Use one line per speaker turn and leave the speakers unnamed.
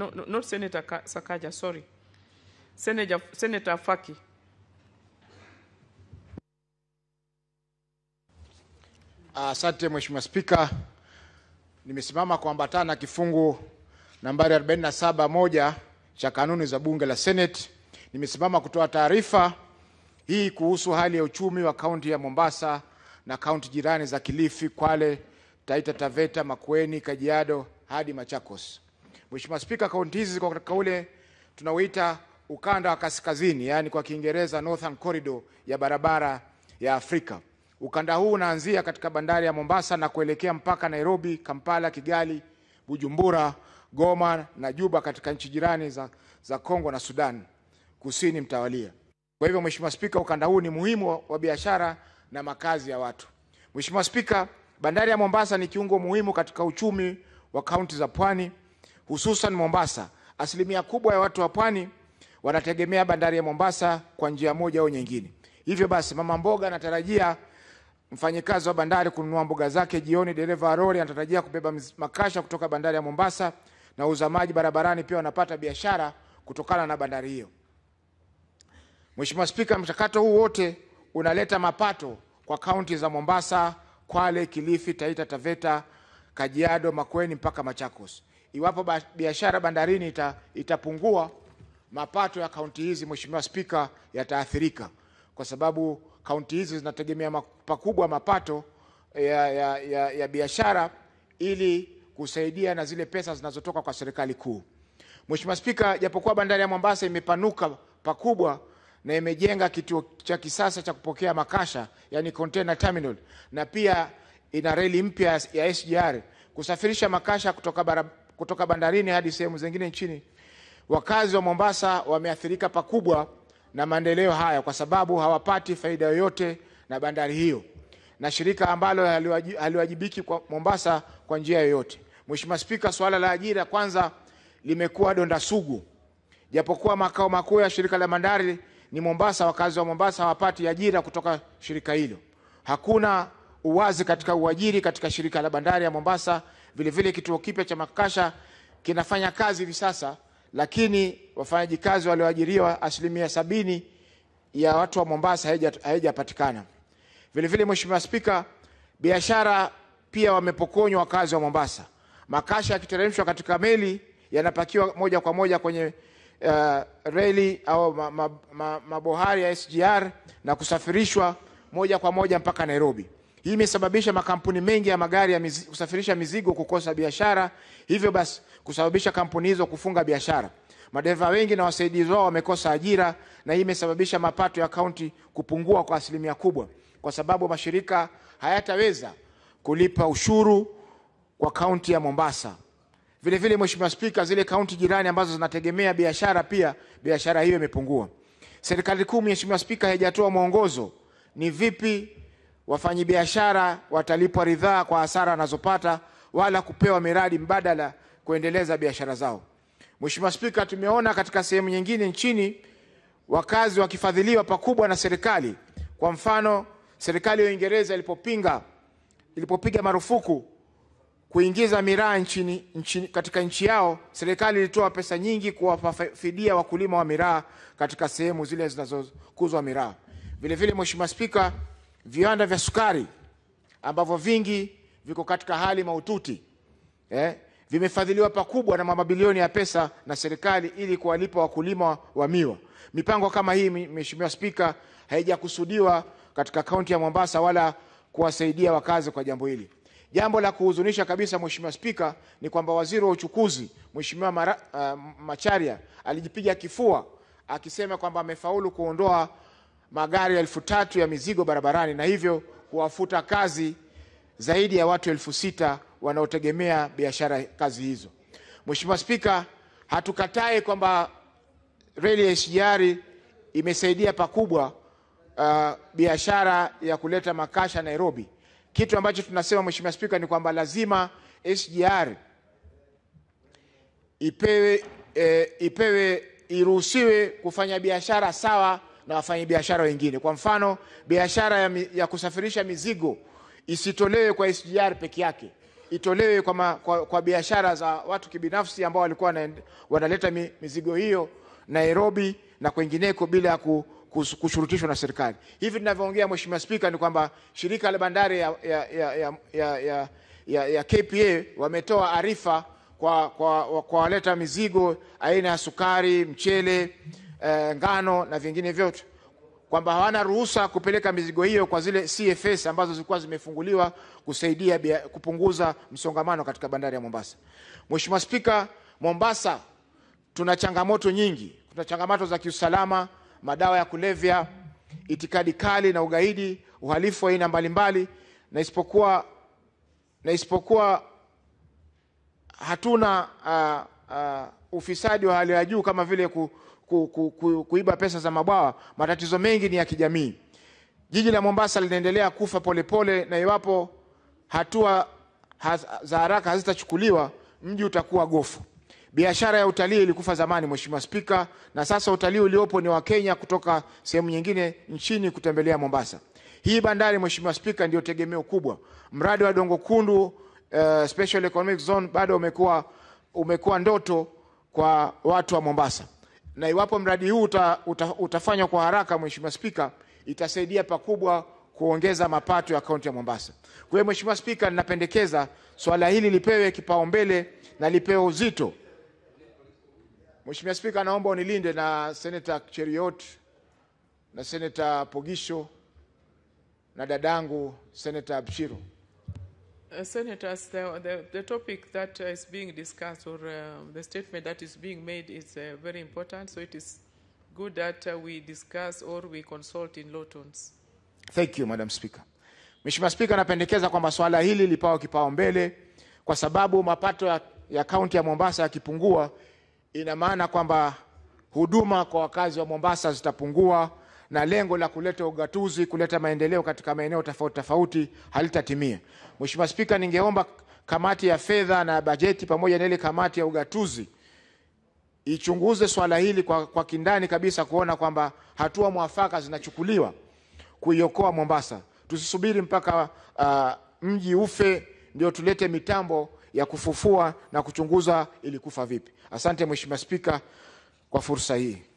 no, no not Senator Sakaja, sorry. Senator, Senator Faki. Asante uh, Mheshimiwa Spika, nimesimama kuambatana na kifungu nambari 471 cha kanuni za Bunge la Seneti. Nimesimama kutoa taarifa hii kuhusu hali ya uchumi wa kaunti ya Mombasa na kaunti jirani za Kilifi, Kwale, Taita Taveta, Makueni, Kajiado hadi Machakos. Mheshimiwa Spika, kaunti hizi ziko katika ule tunaoita ukanda wa kaskazini, yaani kwa Kiingereza Northern Corridor ya barabara ya Afrika. Ukanda huu unaanzia katika bandari ya Mombasa na kuelekea mpaka Nairobi, Kampala, Kigali, Bujumbura, Goma na Juba katika nchi jirani za, za Kongo na Sudan Kusini mtawalia. Kwa hivyo, Mheshimiwa Spika, ukanda huu ni muhimu wa biashara na makazi ya watu. Mheshimiwa Spika, bandari ya Mombasa ni kiungo muhimu katika uchumi wa kaunti za Pwani hususan Mombasa. Asilimia kubwa ya watu wa pwani wanategemea bandari ya Mombasa kwa njia moja au nyingine. Hivyo basi, mama mboga anatarajia mfanyikazi wa bandari kununua mboga zake jioni, dereva wa lori anatarajia kubeba makasha kutoka bandari ya Mombasa, na uzamaji barabarani pia wanapata biashara kutokana na bandari hiyo. Mheshimiwa Spika, mchakato huu wote unaleta mapato kwa kaunti za Mombasa, Kwale, Kilifi, Taita Taveta, Kajiado, Makueni mpaka Machakos iwapo biashara bandarini ita, itapungua, mapato ya kaunti hizi, Mheshimiwa Spika, yataathirika kwa sababu kaunti hizi zinategemea pakubwa mapato ya, ya, ya, ya biashara ili kusaidia na zile pesa zinazotoka kwa serikali kuu. Mheshimiwa Spika, japokuwa bandari ya Mombasa imepanuka pakubwa na imejenga kituo cha kisasa cha kupokea makasha yani container terminal, na pia ina reli mpya ya SGR kusafirisha makasha kutoka kutoka bandarini hadi sehemu zingine nchini. Wakazi wa Mombasa wameathirika pakubwa na maendeleo haya kwa sababu hawapati faida yoyote na bandari hiyo na shirika ambalo haliwajibiki kwa Mombasa kwa njia yoyote. Mheshimiwa Spika, suala la ajira kwanza limekuwa donda sugu. Japokuwa makao makuu ya shirika la bandari ni Mombasa, wakazi wa Mombasa hawapati ajira kutoka shirika hilo. Hakuna uwazi katika uajiri katika shirika la bandari ya Mombasa Vilevile vile kituo kipya cha makasha kinafanya kazi hivi sasa, lakini wafanyaji kazi walioajiriwa asilimia sabini ya watu wa Mombasa haijapatikana. Vilevile Mheshimiwa Spika, biashara pia wamepokonywa wakazi wa Mombasa. Makasha yakiteremshwa katika meli yanapakiwa moja kwa moja kwenye uh, reli au mabohari ma, ma, ma ya SGR na kusafirishwa moja kwa moja mpaka Nairobi. Hii imesababisha makampuni mengi ya magari ya mizi, kusafirisha mizigo kukosa biashara, hivyo basi kusababisha kampuni hizo kufunga biashara. Madereva wengi na wasaidizi wao wamekosa ajira, na hii imesababisha mapato ya kaunti kupungua kwa asilimia kubwa, kwa sababu mashirika hayataweza kulipa ushuru kwa kaunti ya Mombasa. Vile vile, Mheshimiwa Spika, zile kaunti jirani ambazo zinategemea biashara, pia biashara hiyo imepungua. Serikali kuu, Mheshimiwa Spika, haijatoa mwongozo ni vipi wafanyabiashara watalipwa ridhaa kwa hasara wanazopata wala kupewa miradi mbadala kuendeleza biashara zao. Mheshimiwa Spika, tumeona katika sehemu nyingine nchini wakazi wakifadhiliwa pakubwa na serikali. Kwa mfano, serikali ya Uingereza ilipopinga ilipopiga marufuku kuingiza miraa nchini, nchini, katika nchi yao, serikali ilitoa pesa nyingi kuwafidia wakulima wa miraa katika sehemu zile zinazokuzwa miraa. Vilevile Mheshimiwa Spika, viwanda vya sukari ambavyo vingi viko katika hali mahututi eh, vimefadhiliwa pakubwa na mabilioni ya pesa na serikali ili kuwalipa wakulima wa miwa. Mipango kama hii, Mheshimiwa Spika, haijakusudiwa katika kaunti ya Mombasa wala kuwasaidia wakazi kwa jambo hili. Jambo la kuhuzunisha kabisa Mheshimiwa Spika ni kwamba waziri wa uchukuzi Mheshimiwa uh, Macharia alijipiga kifua akisema kwamba amefaulu kuondoa magari elfu tatu ya mizigo barabarani na hivyo kuwafuta kazi zaidi ya watu elfu sita wanaotegemea biashara kazi hizo. Mheshimiwa Spika, hatukatai kwamba reli ya SGR imesaidia pakubwa uh, biashara ya kuleta makasha Nairobi. Kitu ambacho tunasema Mheshimiwa Spika ni kwamba lazima SGR ipewe, eh, ipewe iruhusiwe kufanya biashara sawa na wafanyabiashara wengine. Kwa mfano, biashara ya, ya kusafirisha mizigo isitolewe kwa SGR peke yake, itolewe kwa, ma, kwa, kwa biashara za watu kibinafsi ambao walikuwa wanaleta mizigo hiyo Nairobi na kwengineko bila ku, kushurutishwa na serikali. Hivi tunavyoongea, Mheshimiwa Spika, ni kwamba shirika la bandari ya, ya, ya, ya, ya, ya, ya KPA wametoa arifa kwa, kwa, kwa waleta mizigo aina ya sukari, mchele eh, ngano na vingine vyote, kwamba hawana ruhusa kupeleka mizigo hiyo kwa zile CFS ambazo zilikuwa zimefunguliwa kusaidia bia, kupunguza msongamano katika bandari ya Mombasa. Mheshimiwa Spika, Mombasa tuna changamoto nyingi, tuna changamoto za kiusalama, madawa ya kulevya, itikadi kali na ugaidi, uhalifu wa aina mbalimbali, na isipokuwa na isipokuwa hatuna uh, uh, ufisadi wa hali ya juu kama vile ku, ku, ku, ku, kuiba pesa za mabwawa, matatizo mengi ni ya kijamii. Jiji la Mombasa linaendelea kufa polepole pole, na iwapo hatua has, za haraka hazitachukuliwa mji utakuwa gofu. Biashara ya utalii ilikufa zamani, Mheshimiwa Spika, na sasa utalii uliopo ni Wakenya kutoka sehemu nyingine nchini kutembelea Mombasa. Hii bandari, Mheshimiwa Spika, ndio tegemeo kubwa. Mradi wa Dongo Kundu uh, eh, Special Economic Zone bado umekuwa umekuwa ndoto kwa watu wa Mombasa na iwapo mradi huu uta, uta, utafanywa kwa haraka, Mheshimiwa Spika, itasaidia pakubwa kuongeza mapato ya kaunti ya Mombasa. Kwa hiyo, Mheshimiwa Spika, ninapendekeza swala hili lipewe kipaumbele na lipewe uzito. Mheshimiwa Spika, naomba unilinde na Seneta Cheriot na Seneta Pogisho na dadangu Seneta Abshiro. Uh, senators, the, the, the, topic that uh, is being discussed or uh, the statement that is being made is uh, very important. So it is good that uh, we discuss or we consult in low tones. Thank you, Madam Speaker. Mheshimiwa Spika, anapendekeza kwamba swala hili lipawe kipaumbele kwa sababu mapato ya, ya kaunti ya Mombasa yakipungua, ina maana kwamba huduma kwa wakazi wa Mombasa zitapungua na lengo la kuleta ugatuzi, kuleta maendeleo katika maeneo tofauti tofauti halitatimia. Mheshimiwa Spika, ningeomba kamati ya fedha na bajeti pamoja na ile kamati ya ugatuzi ichunguze swala hili kwa, kwa kindani kabisa kuona kwamba hatua mwafaka zinachukuliwa kuiokoa Mombasa. Tusisubiri mpaka uh, mji ufe ndio tulete mitambo ya kufufua na kuchunguza ilikufa vipi. Asante Mheshimiwa Spika kwa fursa hii.